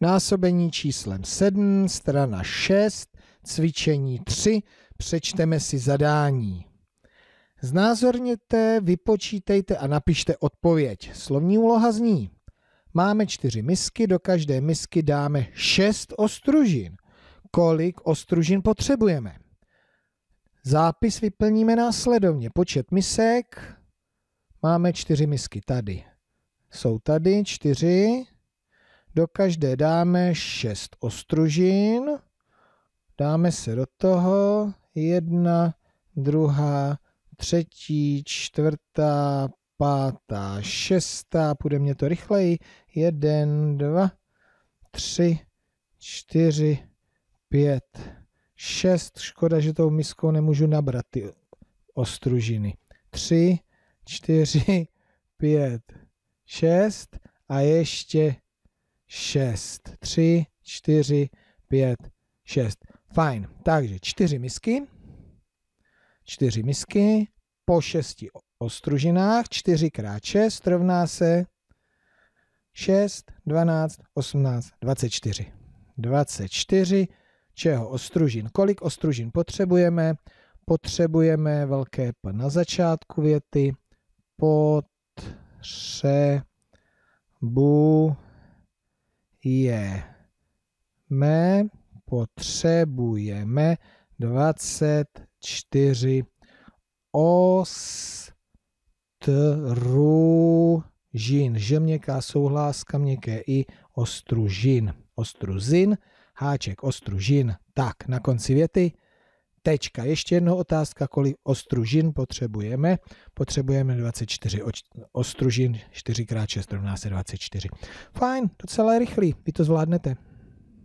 násobení číslem 7, strana 6, cvičení 3, přečteme si zadání. Znázorněte, vypočítejte a napište odpověď. Slovní úloha zní. Máme čtyři misky, do každé misky dáme šest ostružin. Kolik ostružin potřebujeme? Zápis vyplníme následovně. Počet misek. Máme čtyři misky tady. Jsou tady čtyři. Do každé dáme 6 ostružin. Dáme se do toho. Jedna, druhá, třetí, čtvrtá, pátá, šestá. Půjde mě to rychleji. Jeden, dva, tři, čtyři, pět, šest. Škoda, že tou miskou nemůžu nabrat ty ostružiny. Tři, čtyři, pět, šest a ještě 6. 3, 4, 5, 6. Fajn. Takže čtyři misky, čtyři misky po šesti ostružinách, 4 x 6 rovná se 6, 12, 18, 24. 24, čeho ostružin. Kolik ostružin potřebujeme? Potřebujeme velké P na začátku věty. Potřebujeme je. me potřebujeme 24 ostružin. Že měká souhláska, měkké i ostružin. Ostruzin, háček ostružin. Tak, na konci věty Tečka. Ještě jednou otázka, kolik ostružin potřebujeme. Potřebujeme 24 ostružin, 4 x 6 rovná se 24. Fajn, docela rychlý, vy to zvládnete.